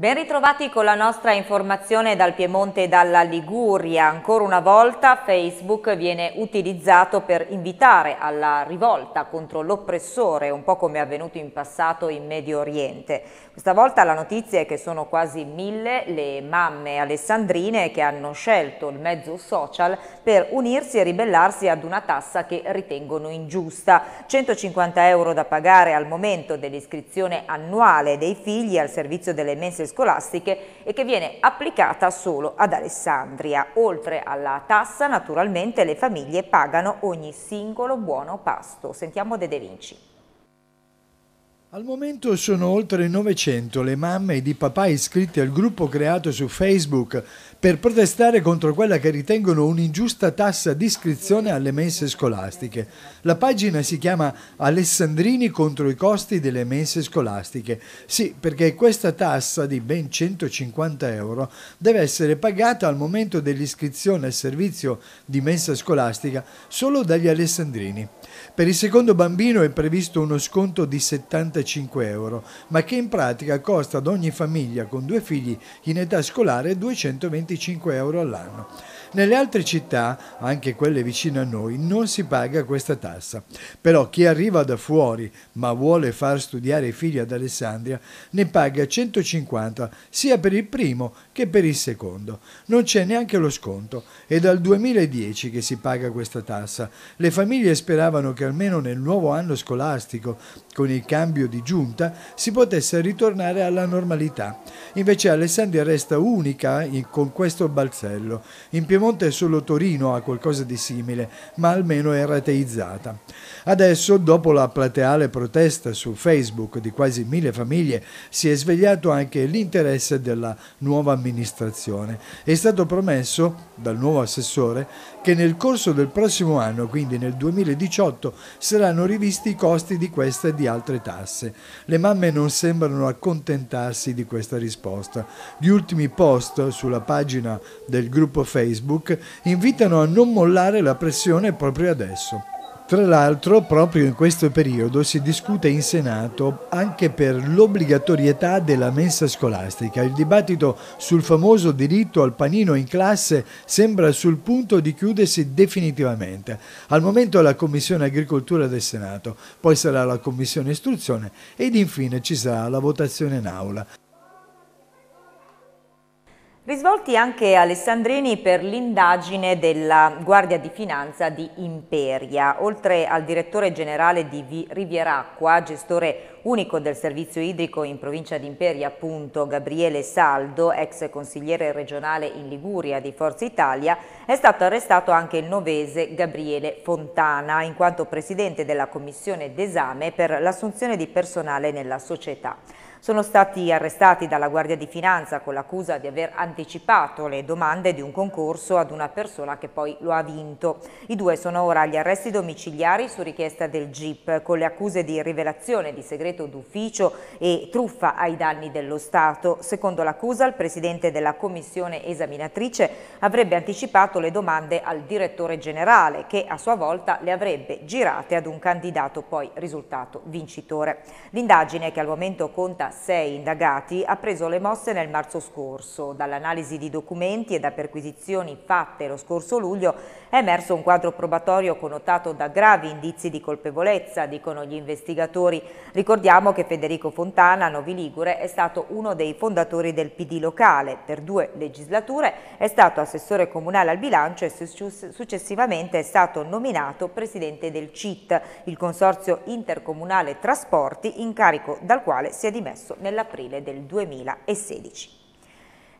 Ben ritrovati con la nostra informazione dal Piemonte e dalla Liguria. Ancora una volta Facebook viene utilizzato per invitare alla rivolta contro l'oppressore, un po' come è avvenuto in passato in Medio Oriente. Questa volta la notizia è che sono quasi mille le mamme alessandrine che hanno scelto il mezzo social per unirsi e ribellarsi ad una tassa che ritengono ingiusta. 150 euro da pagare al momento dell'iscrizione annuale dei figli al servizio delle mense scolastiche e che viene applicata solo ad Alessandria. Oltre alla tassa naturalmente le famiglie pagano ogni singolo buono pasto. Sentiamo De De Vinci. Al momento sono oltre 900 le mamme e i papà iscritti al gruppo creato su Facebook per protestare contro quella che ritengono un'ingiusta tassa di iscrizione alle mense scolastiche. La pagina si chiama Alessandrini contro i costi delle mense scolastiche. Sì, perché questa tassa di ben 150 euro deve essere pagata al momento dell'iscrizione al servizio di mensa scolastica solo dagli alessandrini. Per il secondo bambino è previsto uno sconto di 75 euro, ma che in pratica costa ad ogni famiglia con due figli in età scolare 225 euro all'anno. Nelle altre città, anche quelle vicine a noi, non si paga questa tassa. Però chi arriva da fuori ma vuole far studiare i figli ad Alessandria ne paga 150 sia per il primo che per il secondo. Non c'è neanche lo sconto. È dal 2010 che si paga questa tassa. Le famiglie speravano che almeno nel nuovo anno scolastico, con il cambio di giunta, si potesse ritornare alla normalità. Invece Alessandria resta unica in, eh, con questo balzello. In Piemonte solo Torino ha qualcosa di simile, ma almeno è rateizzata. Adesso, dopo la plateale protesta su Facebook di quasi mille famiglie, si è svegliato anche l'interesse della nuova amministrazione amministrazione. È stato promesso dal nuovo assessore che nel corso del prossimo anno, quindi nel 2018, saranno rivisti i costi di questa e di altre tasse. Le mamme non sembrano accontentarsi di questa risposta. Gli ultimi post sulla pagina del gruppo Facebook invitano a non mollare la pressione proprio adesso. Tra l'altro, proprio in questo periodo si discute in Senato anche per l'obbligatorietà della mensa scolastica. Il dibattito sul famoso diritto al panino in classe sembra sul punto di chiudersi definitivamente. Al momento la Commissione Agricoltura del Senato, poi sarà la Commissione Istruzione ed infine ci sarà la votazione in aula. Risvolti anche Alessandrini per l'indagine della Guardia di Finanza di Imperia. Oltre al direttore generale di Rivieracqua, gestore unico del servizio idrico in provincia di Imperia, appunto, Gabriele Saldo, ex consigliere regionale in Liguria di Forza Italia, è stato arrestato anche il novese Gabriele Fontana, in quanto presidente della commissione d'esame per l'assunzione di personale nella società. Sono stati arrestati dalla Guardia di Finanza con l'accusa di aver anticipato le domande di un concorso ad una persona che poi lo ha vinto. I due sono ora agli arresti domiciliari su richiesta del GIP con le accuse di rivelazione di segreto d'ufficio e truffa ai danni dello Stato. Secondo l'accusa il presidente della commissione esaminatrice avrebbe anticipato le domande al direttore generale che a sua volta le avrebbe girate ad un candidato poi risultato vincitore. L'indagine che al momento conta circa sei indagati ha preso le mosse nel marzo scorso. Dall'analisi di documenti e da perquisizioni fatte lo scorso luglio è emerso un quadro probatorio connotato da gravi indizi di colpevolezza, dicono gli investigatori. Ricordiamo che Federico Fontana, Novi Ligure, è stato uno dei fondatori del PD locale. Per due legislature è stato assessore comunale al bilancio e successivamente è stato nominato presidente del CIT, il Consorzio Intercomunale Trasporti, in carico dal quale si è dimesso successo nell'aprile del 2016.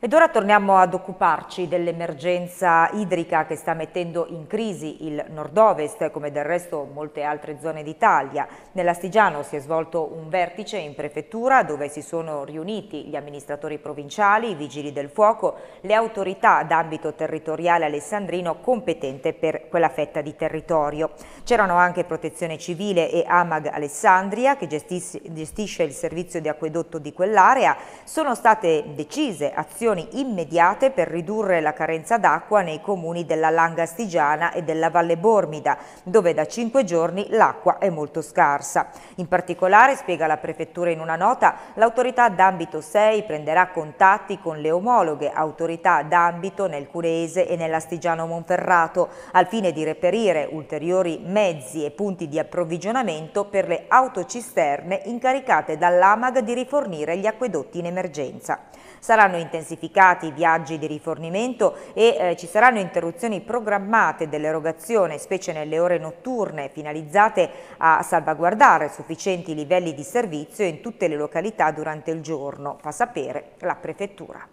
Ed ora torniamo ad occuparci dell'emergenza idrica che sta mettendo in crisi il nord-ovest, come del resto molte altre zone d'Italia. Nell'Astigiano si è svolto un vertice in prefettura dove si sono riuniti gli amministratori provinciali, i vigili del fuoco, le autorità d'ambito territoriale alessandrino competente per quella fetta di territorio. C'erano anche Protezione Civile e Amag Alessandria che gestisce il servizio di acquedotto di quell'area. Sono state decise azioni azioni immediate per ridurre la carenza d'acqua nei comuni della Langa Astigiana e della Valle Bormida, dove da cinque giorni l'acqua è molto scarsa. In particolare, spiega la Prefettura in una nota, l'autorità d'ambito 6 prenderà contatti con le omologhe autorità d'ambito nel Curese e nella Stigiano Monferrato, al fine di reperire ulteriori mezzi e punti di approvvigionamento per le autocisterne incaricate dall'AMAG di rifornire gli acquedotti in emergenza. Saranno intensificati i viaggi di rifornimento e eh, ci saranno interruzioni programmate dell'erogazione, specie nelle ore notturne, finalizzate a salvaguardare sufficienti livelli di servizio in tutte le località durante il giorno, fa sapere la Prefettura.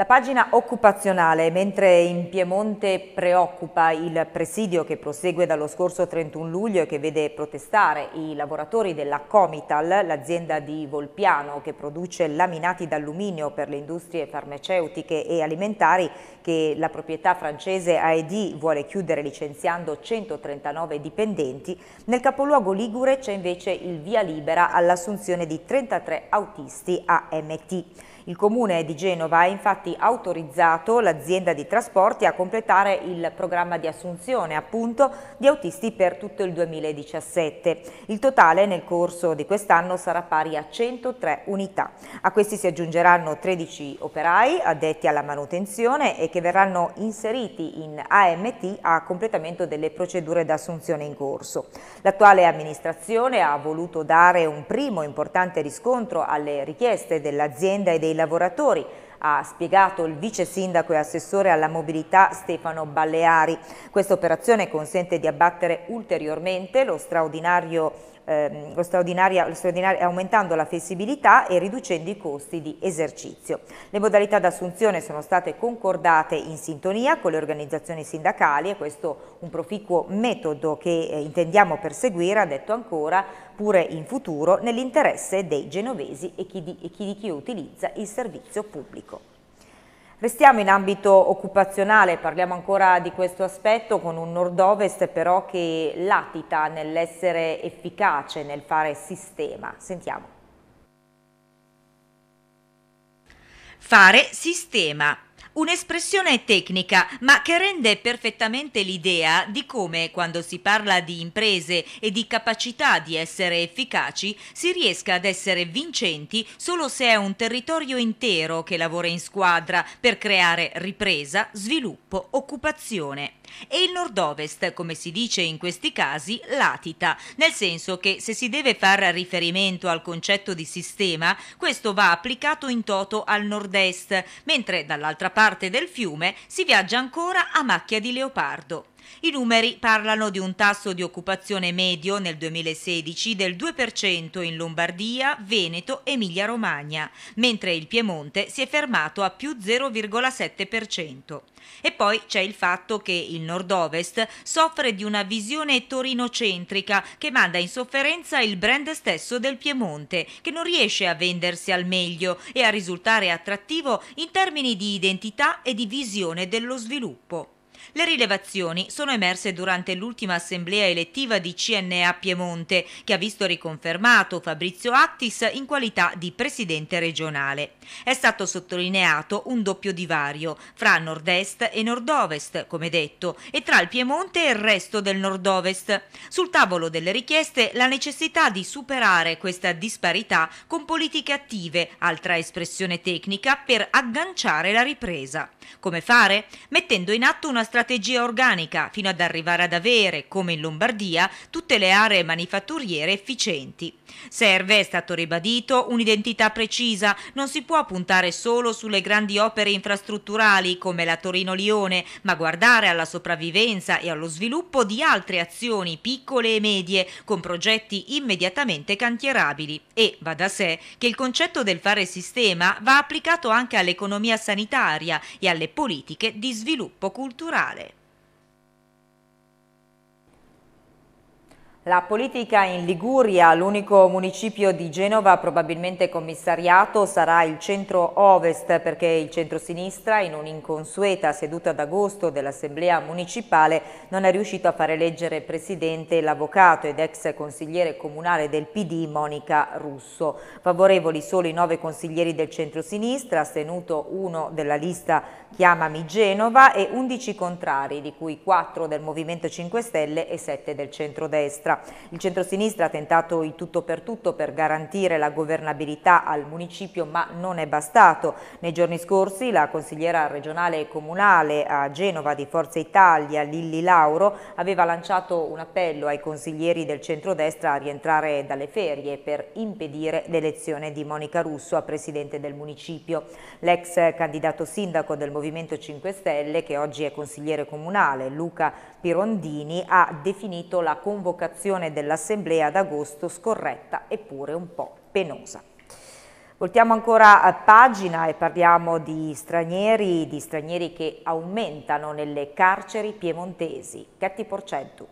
La pagina occupazionale, mentre in Piemonte preoccupa il presidio che prosegue dallo scorso 31 luglio e che vede protestare i lavoratori della Comital, l'azienda di Volpiano che produce laminati d'alluminio per le industrie farmaceutiche e alimentari che la proprietà francese AED vuole chiudere licenziando 139 dipendenti, nel capoluogo Ligure c'è invece il via libera all'assunzione di 33 autisti AMT. Il comune di Genova ha infatti autorizzato l'azienda di trasporti a completare il programma di assunzione appunto di autisti per tutto il 2017. Il totale nel corso di quest'anno sarà pari a 103 unità. A questi si aggiungeranno 13 operai addetti alla manutenzione e che verranno inseriti in AMT a completamento delle procedure d'assunzione in corso. L'attuale amministrazione ha voluto dare un primo importante riscontro alle richieste dell'azienda e dei lavoratori, ha spiegato il vice sindaco e assessore alla mobilità Stefano Balleari. Questa operazione consente di abbattere ulteriormente lo straordinario ehm, lo straordinario, aumentando la flessibilità e riducendo i costi di esercizio. Le modalità d'assunzione sono state concordate in sintonia con le organizzazioni sindacali e questo è un proficuo metodo che eh, intendiamo perseguire, ha detto ancora, pure in futuro nell'interesse dei genovesi e chi di, e chi di chi utilizza il servizio pubblico. Restiamo in ambito occupazionale, parliamo ancora di questo aspetto con un nord-ovest però che latita nell'essere efficace, nel fare sistema. Sentiamo. Fare sistema. Un'espressione tecnica, ma che rende perfettamente l'idea di come, quando si parla di imprese e di capacità di essere efficaci, si riesca ad essere vincenti solo se è un territorio intero che lavora in squadra per creare ripresa, sviluppo, occupazione. E il nord-ovest, come si dice in questi casi, latita, nel senso che se si deve far riferimento al concetto di sistema, questo va applicato in toto al nord-est, mentre dall'altra parte del fiume si viaggia ancora a macchia di leopardo. I numeri parlano di un tasso di occupazione medio nel 2016 del 2% in Lombardia, Veneto, Emilia-Romagna, mentre il Piemonte si è fermato a più 0,7%. E poi c'è il fatto che il nord-ovest soffre di una visione torinocentrica che manda in sofferenza il brand stesso del Piemonte, che non riesce a vendersi al meglio e a risultare attrattivo in termini di identità e di visione dello sviluppo. Le rilevazioni sono emerse durante l'ultima assemblea elettiva di CNA Piemonte, che ha visto riconfermato Fabrizio Attis in qualità di presidente regionale. È stato sottolineato un doppio divario fra nord-est e nord-ovest, come detto, e tra il Piemonte e il resto del nord-ovest. Sul tavolo delle richieste la necessità di superare questa disparità con politiche attive, altra espressione tecnica, per agganciare la ripresa. Come fare? Mettendo in atto una strategia organica fino ad arrivare ad avere, come in Lombardia, tutte le aree manifatturiere efficienti. Serve, è stato ribadito, un'identità precisa, non si può puntare solo sulle grandi opere infrastrutturali come la Torino-Lione, ma guardare alla sopravvivenza e allo sviluppo di altre azioni piccole e medie con progetti immediatamente cantierabili e va da sé che il concetto del fare sistema va applicato anche all'economia sanitaria e alle politiche di sviluppo culturale morale La politica in Liguria, l'unico municipio di Genova probabilmente commissariato, sarà il centro-ovest perché il centro-sinistra in un'inconsueta seduta d'agosto dell'Assemblea Municipale non è riuscito a fare eleggere presidente l'avvocato ed ex consigliere comunale del PD Monica Russo. Favorevoli solo i nove consiglieri del centro-sinistra, astenuto uno della lista Chiamami Genova e undici contrari, di cui quattro del Movimento 5 Stelle e sette del centro-destra destra. Il centrosinistra ha tentato il tutto per tutto per garantire la governabilità al municipio ma non è bastato. Nei giorni scorsi la consigliera regionale e comunale a Genova di Forza Italia Lilli Lauro aveva lanciato un appello ai consiglieri del centrodestra a rientrare dalle ferie per impedire l'elezione di Monica Russo a presidente del municipio. L'ex candidato sindaco del Movimento 5 Stelle che oggi è consigliere comunale Luca Pirondini ha definito la convocazione convocazione dell'Assemblea d'agosto scorretta eppure un po' penosa. Voltiamo ancora a eh, pagina e parliamo di stranieri, di stranieri che aumentano nelle carceri piemontesi. Chetti Porcentu.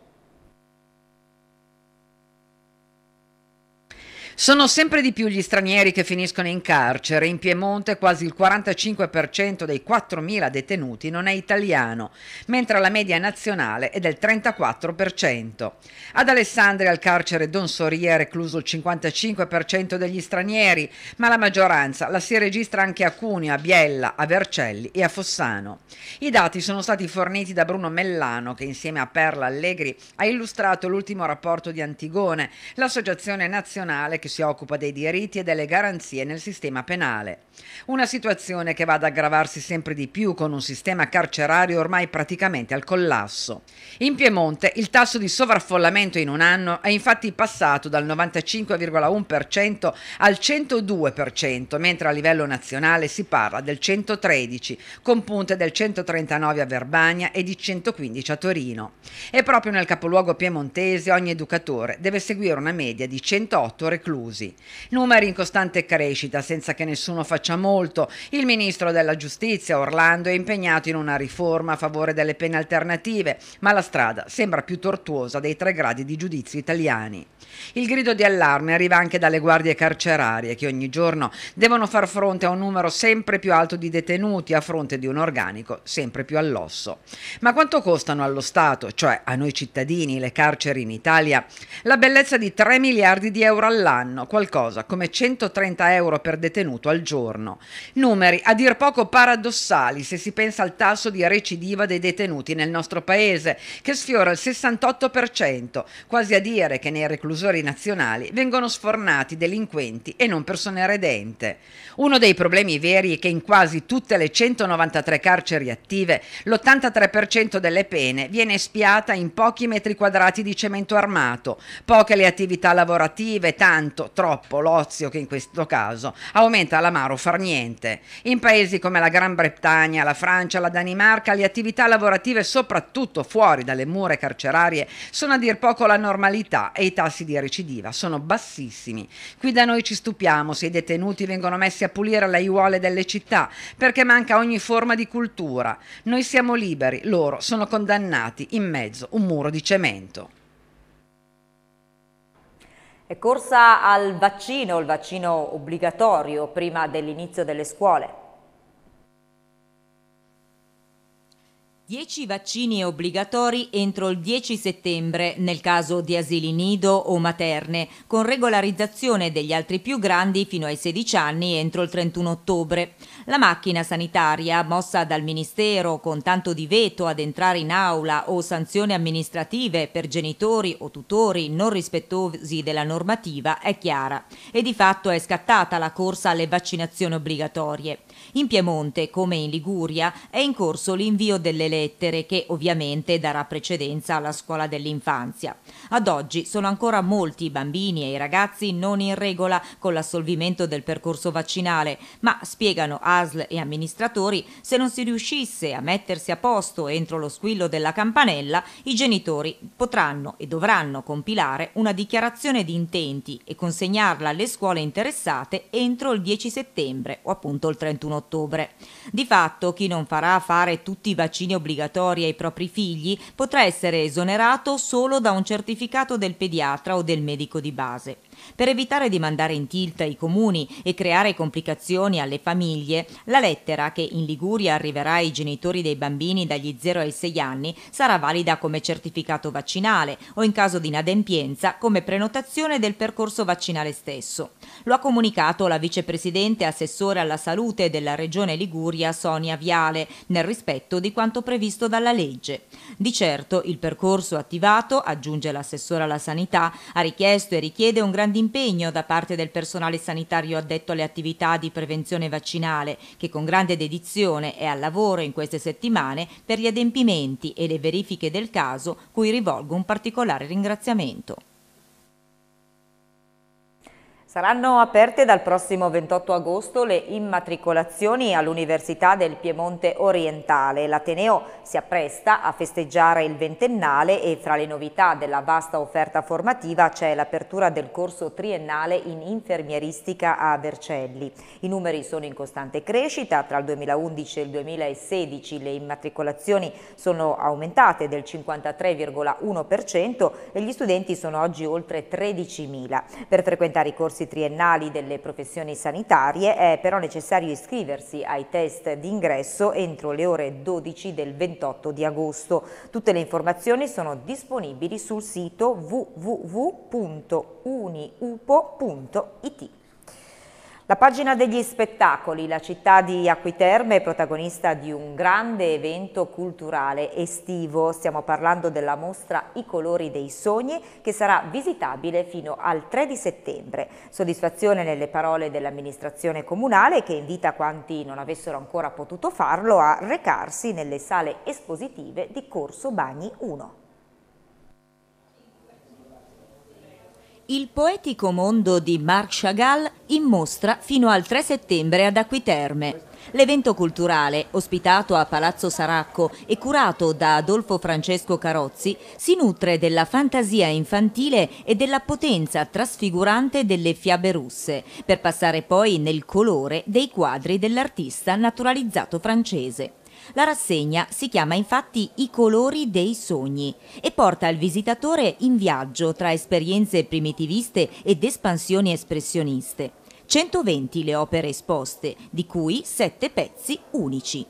Sono sempre di più gli stranieri che finiscono in carcere. In Piemonte quasi il 45% dei 4.000 detenuti non è italiano, mentre la media nazionale è del 34%. Ad Alessandria al carcere Don Soria è recluso il 55% degli stranieri, ma la maggioranza la si registra anche a Cuneo, a Biella, a Vercelli e a Fossano. I dati sono stati forniti da Bruno Mellano che insieme a Perla Allegri ha illustrato l'ultimo rapporto di Antigone, l'associazione nazionale che che si occupa dei diritti e delle garanzie nel sistema penale. Una situazione che va ad aggravarsi sempre di più con un sistema carcerario ormai praticamente al collasso. In Piemonte il tasso di sovraffollamento in un anno è infatti passato dal 95,1% al 102%, mentre a livello nazionale si parla del 113, con punte del 139 a Verbania e di 115 a Torino. E proprio nel capoluogo piemontese ogni educatore deve seguire una media di 108 reclusi inclusi. Numeri in costante crescita, senza che nessuno faccia molto. Il ministro della Giustizia, Orlando, è impegnato in una riforma a favore delle pene alternative, ma la strada sembra più tortuosa dei tre gradi di giudizio italiani. Il grido di allarme arriva anche dalle guardie carcerarie, che ogni giorno devono far fronte a un numero sempre più alto di detenuti a fronte di un organico sempre più all'osso. Ma quanto costano allo Stato, cioè a noi cittadini, le carceri in Italia? La bellezza di 3 miliardi di euro all'anno danno qualcosa come 130 euro per detenuto al giorno. Numeri a dir poco paradossali se si pensa al tasso di recidiva dei detenuti nel nostro paese, che sfiora il 68%, quasi a dire che nei reclusori nazionali vengono sfornati delinquenti e non persone redente. Uno dei problemi veri è che in quasi tutte le 193 carceri attive l'83% delle pene viene espiata in pochi metri quadrati di cemento armato, poche le attività lavorative, tante tanto, troppo l'ozio che in questo caso aumenta l'amaro far niente. In paesi come la Gran Bretagna, la Francia, la Danimarca, le attività lavorative, soprattutto fuori dalle mura carcerarie, sono a dir poco la normalità e i tassi di recidiva sono bassissimi. Qui da noi ci stupiamo se i detenuti vengono messi a pulire le aiuole delle città perché manca ogni forma di cultura. Noi siamo liberi, loro sono condannati in mezzo a un muro di cemento. È corsa al vaccino, il vaccino obbligatorio prima dell'inizio delle scuole. 10 vaccini obbligatori entro il 10 settembre nel caso di asili nido o materne, con regolarizzazione degli altri più grandi fino ai 16 anni entro il 31 ottobre. La macchina sanitaria, mossa dal Ministero con tanto di veto ad entrare in aula o sanzioni amministrative per genitori o tutori non rispettosi della normativa, è chiara e di fatto è scattata la corsa alle vaccinazioni obbligatorie. In Piemonte, come in Liguria, è in corso l'invio delle elezioni lettere che ovviamente darà precedenza alla scuola dell'infanzia. Ad oggi sono ancora molti i bambini e i ragazzi non in regola con l'assolvimento del percorso vaccinale, ma spiegano ASL e amministratori se non si riuscisse a mettersi a posto entro lo squillo della campanella, i genitori potranno e dovranno compilare una dichiarazione di intenti e consegnarla alle scuole interessate entro il 10 settembre o appunto il 31 ottobre. Di fatto chi non farà fare tutti i vaccini obbligatori obbligatoria ai propri figli potrà essere esonerato solo da un certificato del pediatra o del medico di base. Per evitare di mandare in tilt i comuni e creare complicazioni alle famiglie, la lettera che in Liguria arriverà ai genitori dei bambini dagli 0 ai 6 anni sarà valida come certificato vaccinale o in caso di inadempienza come prenotazione del percorso vaccinale stesso. Lo ha comunicato la vicepresidente assessore alla salute della Regione Liguria Sonia Viale nel rispetto di quanto previsto dalla legge. Di certo il percorso attivato, aggiunge l'assessore alla sanità, ha richiesto e richiede un grande grande impegno da parte del personale sanitario addetto alle attività di prevenzione vaccinale, che con grande dedizione è al lavoro in queste settimane per gli adempimenti e le verifiche del caso, cui rivolgo un particolare ringraziamento. Saranno aperte dal prossimo 28 agosto le immatricolazioni all'Università del Piemonte Orientale. L'Ateneo si appresta a festeggiare il ventennale e fra le novità della vasta offerta formativa c'è l'apertura del corso triennale in infermieristica a Vercelli. I numeri sono in costante crescita, tra il 2011 e il 2016 le immatricolazioni sono aumentate del 53,1% e gli studenti sono oggi oltre 13.000. Per frequentare i corsi corsi triennali delle professioni sanitarie è però necessario iscriversi ai test d'ingresso entro le ore 12 del 28 di agosto. Tutte le informazioni sono disponibili sul sito www.uniupo.it. La pagina degli spettacoli, la città di Acquiterme è protagonista di un grande evento culturale estivo, stiamo parlando della mostra I colori dei sogni che sarà visitabile fino al 3 di settembre. Soddisfazione nelle parole dell'amministrazione comunale che invita quanti non avessero ancora potuto farlo a recarsi nelle sale espositive di Corso Bagni 1. Il poetico mondo di Marc Chagall in mostra fino al 3 settembre ad Acquiterme. L'evento culturale, ospitato a Palazzo Saracco e curato da Adolfo Francesco Carozzi, si nutre della fantasia infantile e della potenza trasfigurante delle fiabe russe, per passare poi nel colore dei quadri dell'artista naturalizzato francese. La rassegna si chiama infatti I colori dei sogni e porta il visitatore in viaggio tra esperienze primitiviste ed espansioni espressioniste. 120 le opere esposte, di cui 7 pezzi unici.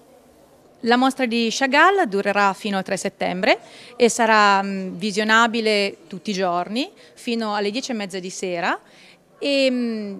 La mostra di Chagall durerà fino al 3 settembre e sarà mm, visionabile tutti i giorni fino alle 10 e mezza di sera e mm,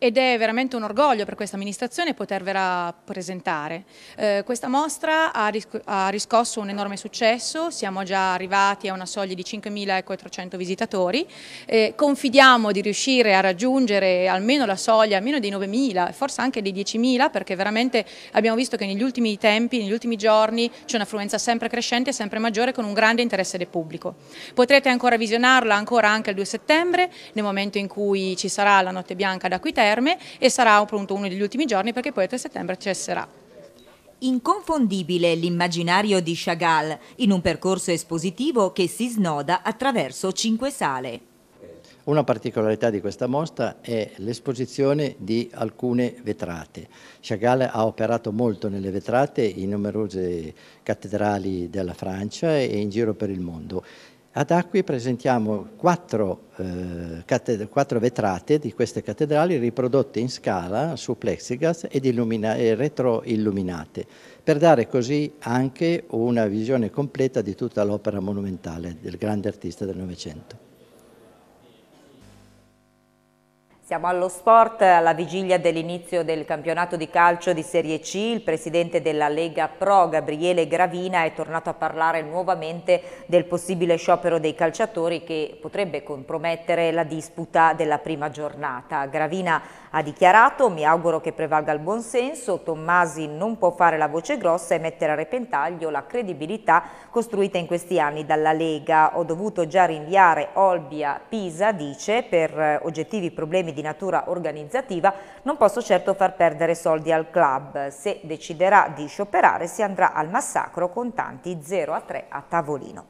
ed è veramente un orgoglio per questa amministrazione potervela presentare. Eh, questa mostra ha, risco ha, riscosso un enorme successo, siamo già arrivati a una soglia di 5.400 visitatori, eh, confidiamo di riuscire a raggiungere almeno la soglia, almeno dei 9.000, forse anche dei 10.000 perché veramente abbiamo visto che negli ultimi tempi, negli ultimi giorni c'è un'affluenza sempre crescente e sempre maggiore con un grande interesse del pubblico. Potrete ancora visionarla ancora anche il 2 settembre, nel momento in cui ci sarà la notte bianca ad Aquiterra, ferme e sarà appunto uno degli ultimi giorni perché poi il 3 settembre cesserà. Inconfondibile l'immaginario di Chagall in un percorso espositivo che si snoda attraverso cinque sale. Una particolarità di questa mostra è l'esposizione di alcune vetrate. Chagall ha operato molto nelle vetrate in numerose cattedrali della Francia e in giro per il mondo. Ad Acqui presentiamo quattro, eh, quattro, vetrate di queste cattedrali riprodotte in scala su plexigas ed e retroilluminate, per dare così anche una visione completa di tutta l'opera monumentale del grande artista del Novecento. Siamo allo sport, alla vigilia dell'inizio del campionato di calcio di Serie C, il presidente della Lega Pro, Gabriele Gravina, è tornato a parlare nuovamente del possibile sciopero dei calciatori che potrebbe compromettere la disputa della prima giornata. Gravina ha dichiarato, mi auguro che prevalga il buonsenso, Tommasi non può fare la voce grossa e mettere a repentaglio la credibilità costruita in questi anni dalla Lega. Ho dovuto già rinviare Olbia-Pisa, dice, per eh, oggettivi problemi di di natura organizzativa, non posso certo far perdere soldi al club. Se deciderà di scioperare si andrà al massacro con tanti 0 a 3 a tavolino.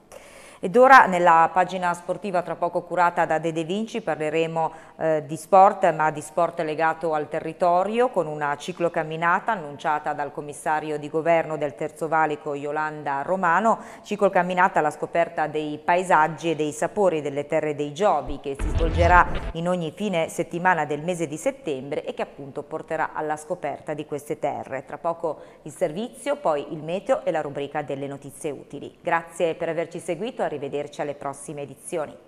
Ed ora nella pagina sportiva tra poco curata da De De Vinci parleremo eh, di sport, ma di sport legato al territorio con una ciclocamminata annunciata dal commissario di governo del Terzo Valico Yolanda Romano, ciclocamminata alla scoperta dei paesaggi e dei sapori delle terre dei Giovi che si svolgerà in ogni fine settimana del mese di settembre e che appunto porterà alla scoperta di queste terre. Tra poco il servizio, poi il meteo e la rubrica delle notizie utili. Grazie per averci seguito arrivederci alle prossime edizioni.